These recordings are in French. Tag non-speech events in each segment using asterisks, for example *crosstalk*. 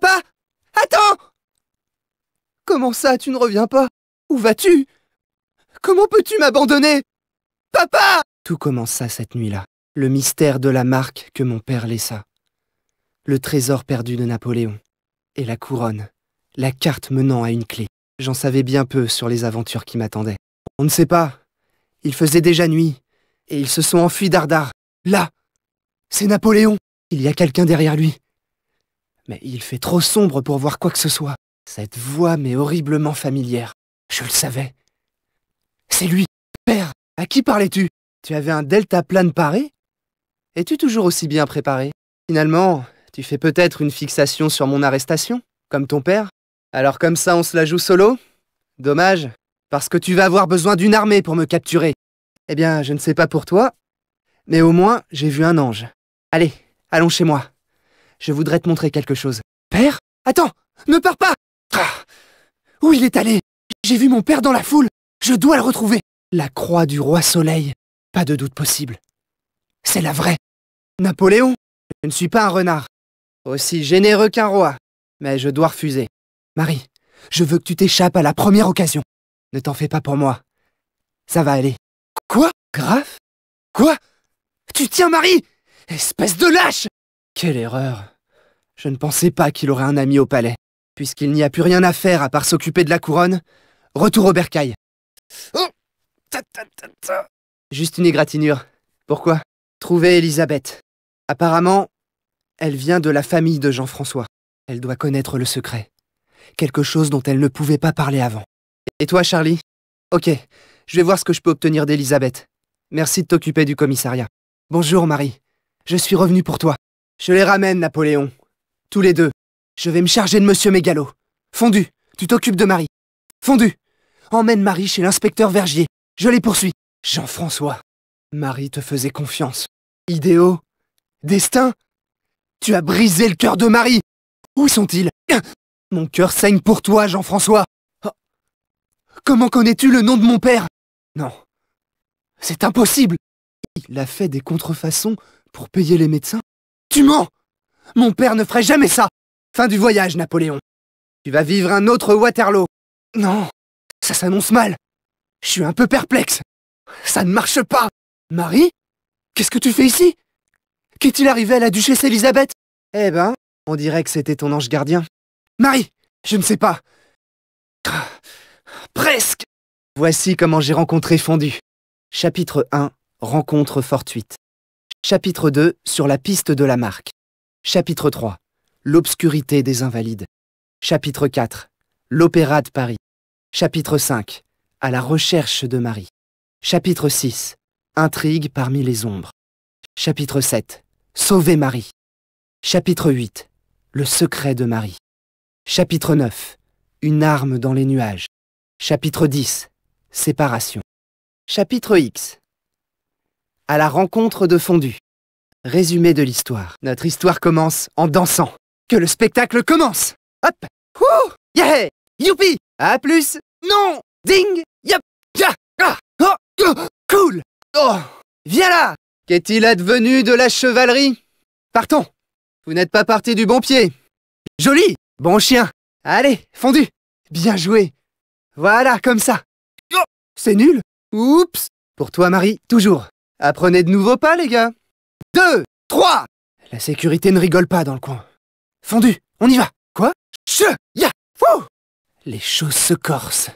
Papa Attends Comment ça, tu ne reviens pas Où vas-tu Comment peux-tu m'abandonner Papa Tout commença cette nuit-là. Le mystère de la marque que mon père laissa. Le trésor perdu de Napoléon. Et la couronne. La carte menant à une clé. J'en savais bien peu sur les aventures qui m'attendaient. On ne sait pas. Il faisait déjà nuit. Et ils se sont enfuis d'Ardard. Là C'est Napoléon Il y a quelqu'un derrière lui mais il fait trop sombre pour voir quoi que ce soit. Cette voix m'est horriblement familière. Je le savais. C'est lui, père. À qui parlais-tu Tu avais un delta plane paré Es-tu toujours aussi bien préparé Finalement, tu fais peut-être une fixation sur mon arrestation, comme ton père. Alors comme ça, on se la joue solo Dommage, parce que tu vas avoir besoin d'une armée pour me capturer. Eh bien, je ne sais pas pour toi, mais au moins, j'ai vu un ange. Allez, allons chez moi. Je voudrais te montrer quelque chose. Père Attends Ne pars pas ah, Où il est allé J'ai vu mon père dans la foule Je dois le retrouver La croix du roi soleil. Pas de doute possible. C'est la vraie. Napoléon Je ne suis pas un renard. Aussi généreux qu'un roi. Mais je dois refuser. Marie, je veux que tu t'échappes à la première occasion. Ne t'en fais pas pour moi. Ça va aller. Quoi Grave Quoi Tu tiens Marie Espèce de lâche Quelle erreur je ne pensais pas qu'il aurait un ami au palais. Puisqu'il n'y a plus rien à faire à part s'occuper de la couronne, retour au bercail. Oh Juste une égratignure. Pourquoi Trouver Elisabeth. Apparemment, elle vient de la famille de Jean-François. Elle doit connaître le secret. Quelque chose dont elle ne pouvait pas parler avant. Et toi, Charlie Ok, je vais voir ce que je peux obtenir d'Elisabeth. Merci de t'occuper du commissariat. Bonjour, Marie. Je suis revenu pour toi. Je les ramène, Napoléon. Tous les deux. Je vais me charger de Monsieur Mégalo. Fondu, tu t'occupes de Marie. Fondu, emmène Marie chez l'inspecteur Vergier. Je les poursuis. Jean-François, Marie te faisait confiance. Idéaux Destin Tu as brisé le cœur de Marie Où sont-ils *clears throat* Mon cœur saigne pour toi, Jean-François oh. Comment connais-tu le nom de mon père Non. C'est impossible Il a fait des contrefaçons pour payer les médecins Tu mens mon père ne ferait jamais ça Fin du voyage, Napoléon. Tu vas vivre un autre Waterloo. Non, ça s'annonce mal. Je suis un peu perplexe. Ça ne marche pas. Marie Qu'est-ce que tu fais ici Qu'est-il arrivé à la duchesse Elisabeth Eh ben, on dirait que c'était ton ange gardien. Marie Je ne sais pas. Presque Voici comment j'ai rencontré Fondu. Chapitre 1 Rencontre fortuite. Chapitre 2 Sur la piste de la marque. Chapitre 3 L'obscurité des invalides. Chapitre 4 L'Opéra de Paris. Chapitre 5 À la recherche de Marie. Chapitre 6 Intrigue parmi les ombres. Chapitre 7 Sauver Marie. Chapitre 8 Le secret de Marie. Chapitre 9 Une arme dans les nuages. Chapitre 10 Séparation. Chapitre X À la rencontre de Fondu. Résumé de l'histoire. Notre histoire commence en dansant. Que le spectacle commence Hop Wouh Yeah Youpi A plus Non Ding Yup ah. Oh. Oh. Cool Oh Viens là Qu'est-il advenu de la chevalerie Partons Vous n'êtes pas parti du bon pied Joli Bon chien Allez, fondu Bien joué Voilà, comme ça oh. C'est nul Oups Pour toi, Marie, toujours Apprenez de nouveaux pas, les gars deux, trois La sécurité ne rigole pas dans le coin. Fondu, on y va Quoi Che, Ya Fou Les choses se corsent.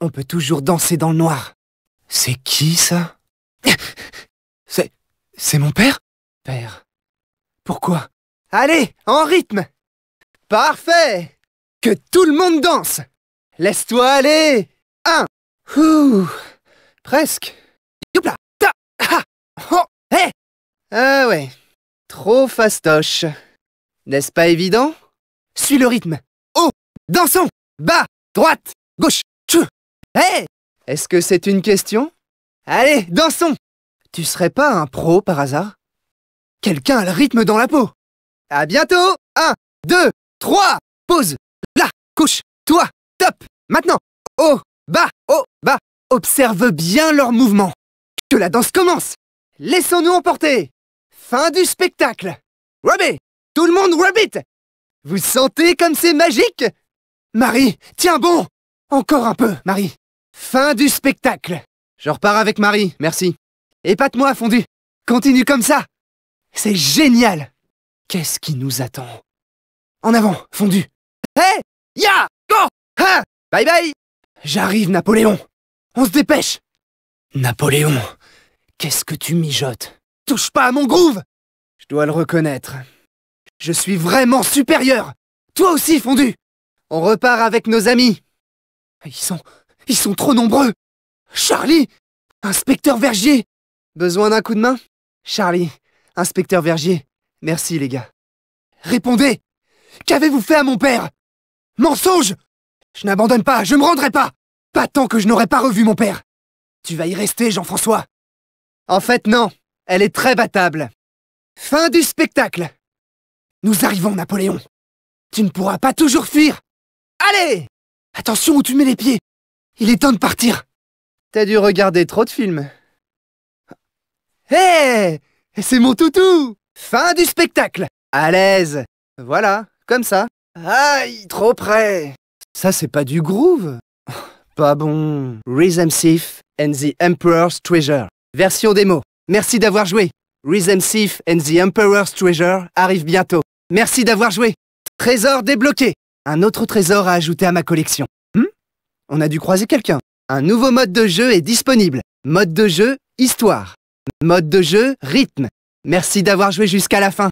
On peut toujours danser dans le noir. C'est qui, ça *laughs* C'est... c'est mon père Père. Pourquoi Allez, en rythme Parfait Que tout le monde danse Laisse-toi aller Un Ouh Presque Youpla ouais. Trop fastoche. N'est-ce pas évident Suis le rythme. Haut, dansons, bas, droite, gauche, tchou. Hé Est-ce que c'est une question Allez, dansons Tu serais pas un pro par hasard Quelqu'un a le rythme dans la peau. À bientôt Un, deux, trois. pause. Là, couche, toi, top. Maintenant, haut, bas, haut, bas. Observe bien leurs mouvements. Que la danse commence Laissons-nous emporter Fin du spectacle Rabbit Tout le monde rabbit Vous sentez comme c'est magique Marie, tiens bon Encore un peu, Marie. Fin du spectacle Je repars avec Marie, merci. Épate-moi, fondu Continue comme ça C'est génial Qu'est-ce qui nous attend En avant, fondu Hé Ya Go Ha hein. Bye bye J'arrive, Napoléon On se dépêche Napoléon, qu'est-ce que tu mijotes touche pas à mon groove Je dois le reconnaître. Je suis vraiment supérieur Toi aussi, Fondu On repart avec nos amis Ils sont... ils sont trop nombreux Charlie Inspecteur Vergier Besoin d'un coup de main Charlie, inspecteur Vergier, merci les gars. Répondez Qu'avez-vous fait à mon père Mensonge Je n'abandonne pas, je me rendrai pas Pas tant que je n'aurai pas revu mon père Tu vas y rester, Jean-François En fait, non elle est très battable. Fin du spectacle. Nous arrivons, Napoléon. Tu ne pourras pas toujours fuir. Allez Attention où tu mets les pieds. Il est temps de partir. T'as dû regarder trop de films. Hé C'est mon toutou Fin du spectacle À l'aise Voilà, comme ça. Aïe, trop près Ça, c'est pas du groove *laughs* Pas bon. Rhythm Thief and the Emperor's Treasure. Version démo. Merci d'avoir joué. Risen Thief and the Emperor's Treasure arrive bientôt. Merci d'avoir joué. Trésor débloqué. Un autre trésor à ajouter à ma collection. Hmm? On a dû croiser quelqu'un. Un nouveau mode de jeu est disponible. Mode de jeu, histoire. Mode de jeu, rythme. Merci d'avoir joué jusqu'à la fin.